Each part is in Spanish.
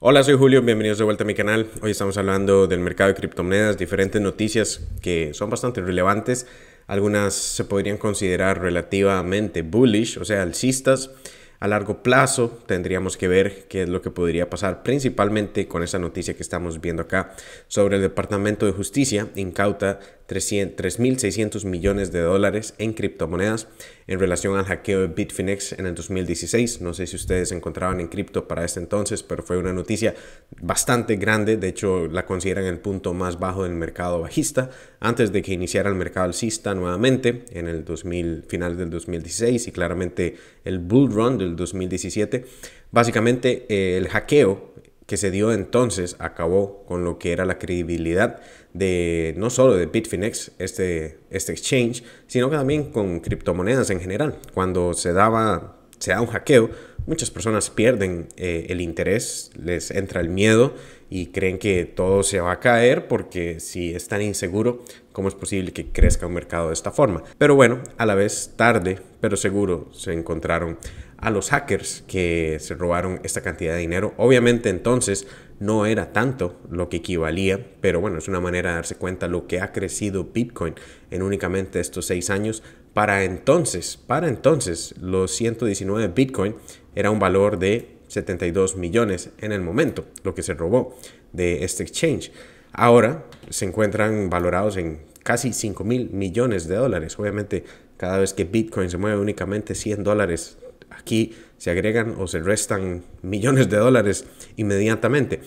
Hola, soy Julio, bienvenidos de vuelta a mi canal. Hoy estamos hablando del mercado de criptomonedas, diferentes noticias que son bastante relevantes. Algunas se podrían considerar relativamente bullish, o sea, alcistas, a largo plazo tendríamos que ver qué es lo que podría pasar, principalmente con esa noticia que estamos viendo acá sobre el Departamento de Justicia incauta 3.600 millones de dólares en criptomonedas en relación al hackeo de Bitfinex en el 2016. No sé si ustedes se encontraban en cripto para ese entonces, pero fue una noticia bastante grande. De hecho, la consideran el punto más bajo del mercado bajista antes de que iniciara el mercado alcista nuevamente en el 2000, final del 2016 y claramente el bull run 2017. Básicamente eh, el hackeo que se dio entonces acabó con lo que era la credibilidad de no solo de Bitfinex, este, este exchange, sino que también con criptomonedas en general. Cuando se daba, se da un hackeo, muchas personas pierden eh, el interés, les entra el miedo y creen que todo se va a caer porque si es tan inseguro, ¿cómo es posible que crezca un mercado de esta forma? Pero bueno, a la vez tarde, pero seguro se encontraron a los hackers que se robaron esta cantidad de dinero. Obviamente entonces no era tanto lo que equivalía, pero bueno, es una manera de darse cuenta lo que ha crecido Bitcoin en únicamente estos seis años. Para entonces, para entonces, los 119 Bitcoin era un valor de 72 millones en el momento, lo que se robó de este exchange. Ahora se encuentran valorados en casi 5 mil millones de dólares. Obviamente, cada vez que Bitcoin se mueve únicamente 100 dólares Aquí se agregan o se restan millones de dólares inmediatamente.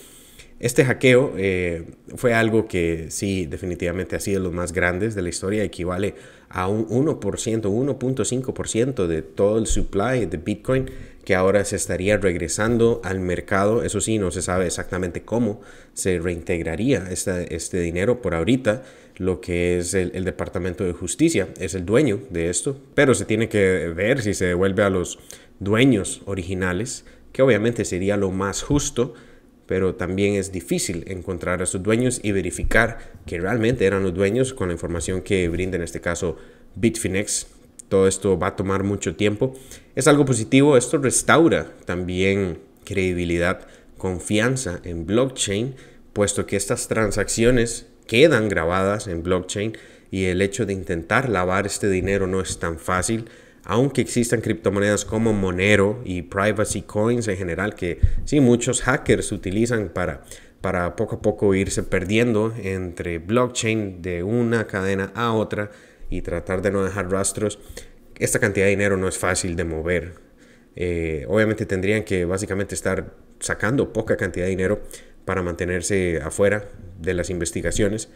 Este hackeo eh, fue algo que sí, definitivamente ha sido los más grandes de la historia, equivale a un 1%, 1.5% de todo el supply de Bitcoin que ahora se estaría regresando al mercado. Eso sí, no se sabe exactamente cómo se reintegraría este dinero por ahorita. Lo que es el, el, Departamento de Justicia es el dueño de esto, pero se tiene que ver si se devuelve a los dueños originales, que obviamente sería lo más justo pero también es difícil encontrar a sus dueños y verificar que realmente eran los dueños con la información que brinda en este caso Bitfinex. Todo esto va a tomar mucho tiempo. Es algo positivo, esto restaura también credibilidad, confianza en blockchain, puesto que estas transacciones quedan grabadas en blockchain y el hecho de intentar lavar este dinero no es tan fácil aunque existan criptomonedas como Monero y Privacy Coins en general, que sí, muchos hackers utilizan para, para poco a poco irse perdiendo entre blockchain de una cadena a otra y tratar de no dejar rastros, esta cantidad de dinero no es fácil de mover. Eh, obviamente tendrían que básicamente estar sacando poca cantidad de dinero para mantenerse afuera de las investigaciones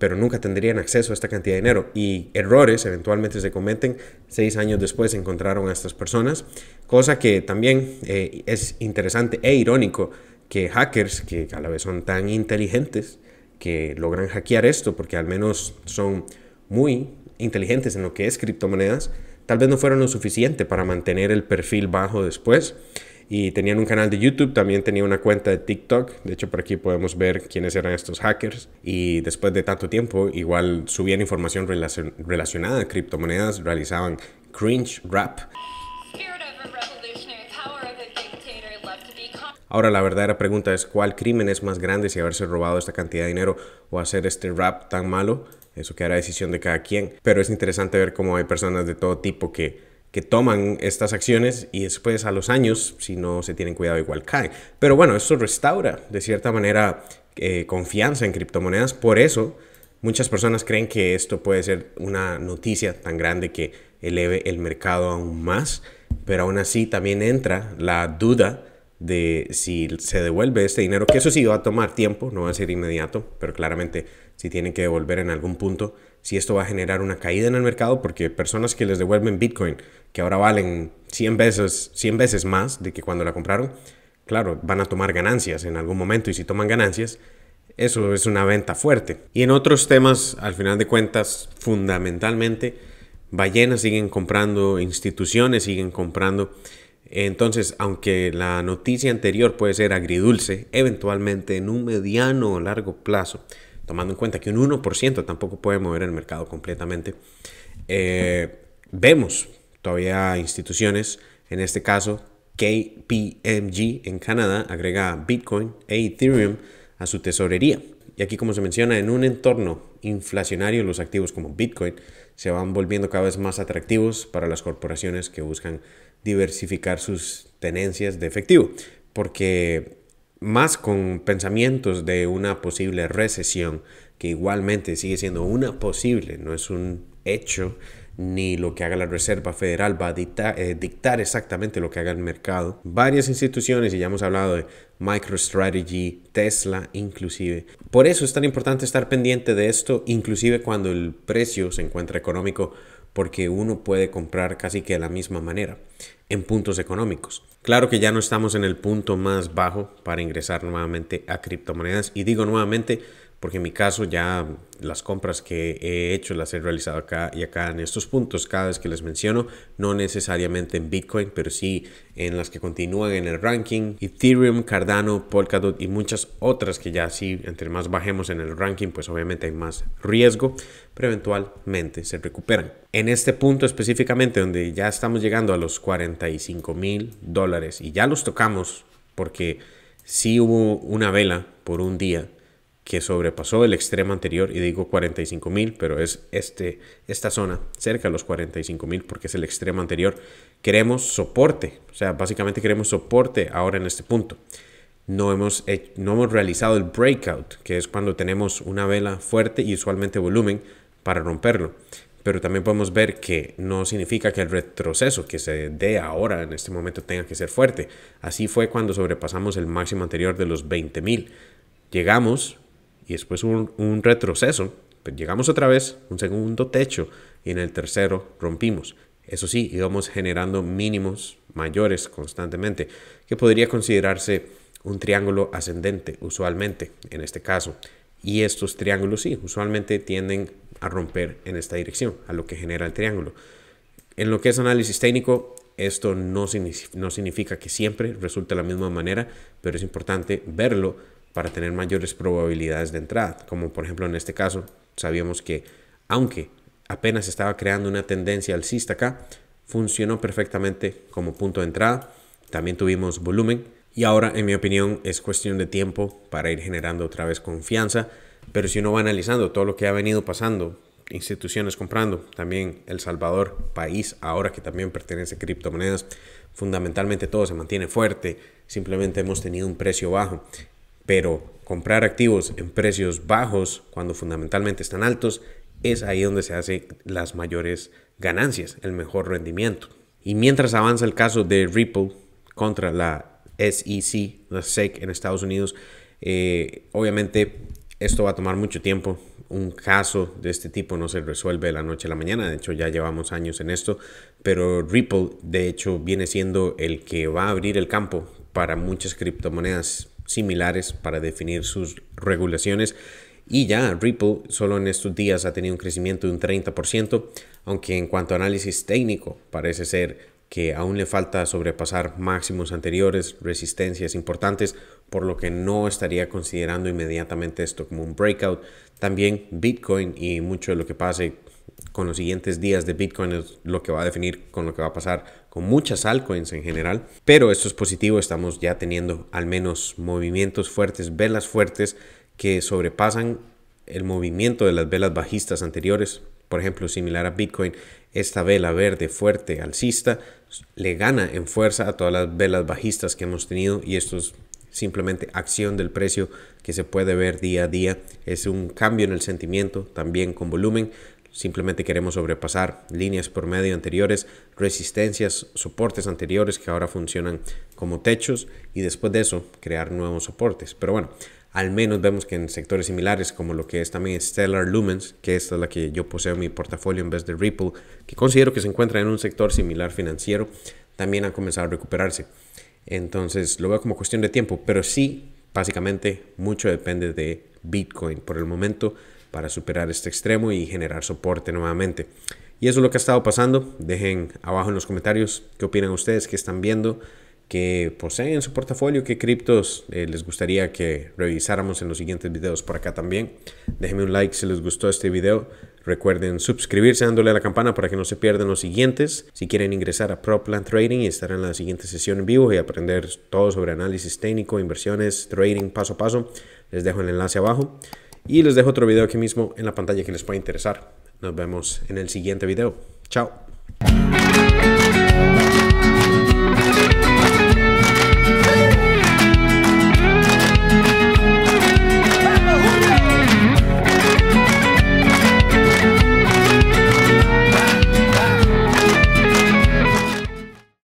pero nunca tendrían acceso a esta cantidad de dinero. Y errores eventualmente se cometen. Seis años después encontraron a estas personas, cosa que también eh, es interesante e irónico que hackers, que a la vez son tan inteligentes, que logran hackear esto, porque al menos son muy inteligentes en lo que es criptomonedas, tal vez no fueron lo suficiente para mantener el perfil bajo después y tenían un canal de YouTube, también tenía una cuenta de TikTok, de hecho por aquí podemos ver quiénes eran estos hackers y después de tanto tiempo igual subían información relacionada a criptomonedas, realizaban cringe rap. Ahora la verdadera pregunta es cuál crimen es más grande si haberse robado esta cantidad de dinero o hacer este rap tan malo. Eso quedará decisión de cada quien. Pero es interesante ver cómo hay personas de todo tipo que que toman estas acciones y después a los años, si no se tienen cuidado, igual caen. Pero bueno, eso restaura de cierta manera eh, confianza en criptomonedas. Por eso muchas personas creen que esto puede ser una noticia tan grande que eleve el mercado aún más. Pero aún así también entra la duda de si se devuelve este dinero, que eso sí va a tomar tiempo, no va a ser inmediato, pero claramente si tienen que devolver en algún punto, si esto va a generar una caída en el mercado, porque personas que les devuelven Bitcoin, que ahora valen 100 veces, 100 veces más de que cuando la compraron, claro, van a tomar ganancias en algún momento y si toman ganancias, eso es una venta fuerte. Y en otros temas, al final de cuentas, fundamentalmente, ballenas siguen comprando, instituciones siguen comprando entonces, aunque la noticia anterior puede ser agridulce, eventualmente en un mediano o largo plazo, tomando en cuenta que un 1% tampoco puede mover el mercado completamente, eh, vemos todavía instituciones, en este caso KPMG en Canadá, agrega Bitcoin e Ethereum a su tesorería. Y aquí, como se menciona, en un entorno inflacionario, los activos como Bitcoin se van volviendo cada vez más atractivos para las corporaciones que buscan diversificar sus tenencias de efectivo, porque más con pensamientos de una posible recesión, que igualmente sigue siendo una posible, no es un hecho, ni lo que haga la Reserva Federal va a eh, dictar, exactamente lo que haga el mercado. Varias instituciones, y ya hemos hablado de MicroStrategy, Tesla inclusive. Por eso es tan importante estar pendiente de esto, inclusive cuando el precio se encuentra económico porque uno puede comprar casi que de la misma manera en puntos económicos. Claro que ya no estamos en el punto más bajo para ingresar nuevamente a criptomonedas y digo nuevamente porque en mi caso ya las compras que he hecho las he realizado acá y acá en estos puntos cada vez que les menciono, no necesariamente en Bitcoin, pero sí en las que continúan en el ranking, Ethereum, Cardano, Polkadot y muchas otras que ya sí, entre más bajemos en el ranking, pues obviamente hay más riesgo, pero eventualmente se recuperan. En este punto específicamente donde ya estamos llegando a los 45 mil dólares y ya los tocamos porque sí hubo una vela por un día que sobrepasó el extremo anterior, y digo 45.000, pero es este, esta zona cerca de los 45.000 porque es el extremo anterior. Queremos soporte, o sea, básicamente queremos soporte ahora en este punto. No hemos, no hemos realizado el breakout, que es cuando tenemos una vela fuerte y usualmente volumen para romperlo. Pero también podemos ver que no significa que el retroceso que se dé ahora en este momento tenga que ser fuerte. Así fue cuando sobrepasamos el máximo anterior de los 20.000. Llegamos, y después un, retroceso. Pues llegamos otra vez, un segundo techo y en el tercero rompimos. Eso sí, íbamos generando mínimos mayores constantemente, que podría considerarse un triángulo ascendente usualmente en este caso. Y estos triángulos sí, usualmente tienden a romper en esta dirección, a lo que genera el triángulo. En lo que es análisis técnico, esto no, no significa que siempre resulte de la misma manera, pero es importante verlo para tener mayores probabilidades de entrada. Como por ejemplo en este caso, sabíamos que aunque apenas estaba creando una tendencia alcista acá, funcionó perfectamente como punto de entrada. También tuvimos volumen y ahora en mi opinión es cuestión de tiempo para ir generando otra vez confianza. Pero si uno va analizando todo lo que ha venido pasando, instituciones comprando, también El Salvador, país ahora que también pertenece a criptomonedas, fundamentalmente todo se mantiene fuerte, simplemente hemos tenido un precio bajo pero comprar activos en precios bajos cuando fundamentalmente están altos es ahí donde se hacen las mayores ganancias, el mejor rendimiento. Y mientras avanza el caso de Ripple contra la SEC, la SEC en Estados Unidos, eh, obviamente esto va a tomar mucho tiempo. Un caso de este tipo no se resuelve de la noche a la mañana, de hecho ya llevamos años en esto, pero Ripple de hecho viene siendo el que va a abrir el campo para muchas criptomonedas similares para definir sus regulaciones. Y ya Ripple solo en estos días ha tenido un crecimiento de un 30%, aunque en cuanto a análisis técnico parece ser que aún le falta sobrepasar máximos anteriores, resistencias importantes, por lo que no estaría considerando inmediatamente esto como un breakout. También Bitcoin y mucho de lo que pase con los siguientes días de Bitcoin es lo que va a definir con lo que va a pasar con muchas altcoins en general. Pero esto es positivo, estamos ya teniendo al menos movimientos fuertes, velas fuertes que sobrepasan el movimiento de las velas bajistas anteriores. Por ejemplo, similar a Bitcoin, esta vela verde fuerte alcista le gana en fuerza a todas las velas bajistas que hemos tenido y esto es simplemente acción del precio que se puede ver día a día. Es un cambio en el sentimiento, también con volumen, Simplemente queremos sobrepasar líneas por medio anteriores, resistencias, soportes anteriores que ahora funcionan como techos y después de eso crear nuevos soportes. Pero bueno, al menos vemos que en sectores similares como lo que es también Stellar Lumens, que es la que yo poseo en mi portafolio en vez de Ripple, que considero que se encuentra en un sector similar financiero, también han comenzado a recuperarse. Entonces lo veo como cuestión de tiempo, pero sí, básicamente mucho depende de Bitcoin por el momento para superar este extremo y generar soporte nuevamente. Y eso es lo que ha estado pasando. Dejen abajo en los comentarios qué opinan ustedes, qué están viendo, qué poseen en su portafolio, qué criptos eh, les gustaría que revisáramos en los siguientes videos por acá también. Déjenme un like si les gustó este video. Recuerden suscribirse dándole a la campana para que no se pierdan los siguientes. Si quieren ingresar a Plan Trading y estar en la siguiente sesión en vivo y aprender todo sobre análisis técnico, inversiones, trading paso a paso, les dejo el enlace abajo. Y les dejo otro video aquí mismo en la pantalla que les pueda interesar. Nos vemos en el siguiente video. Chao.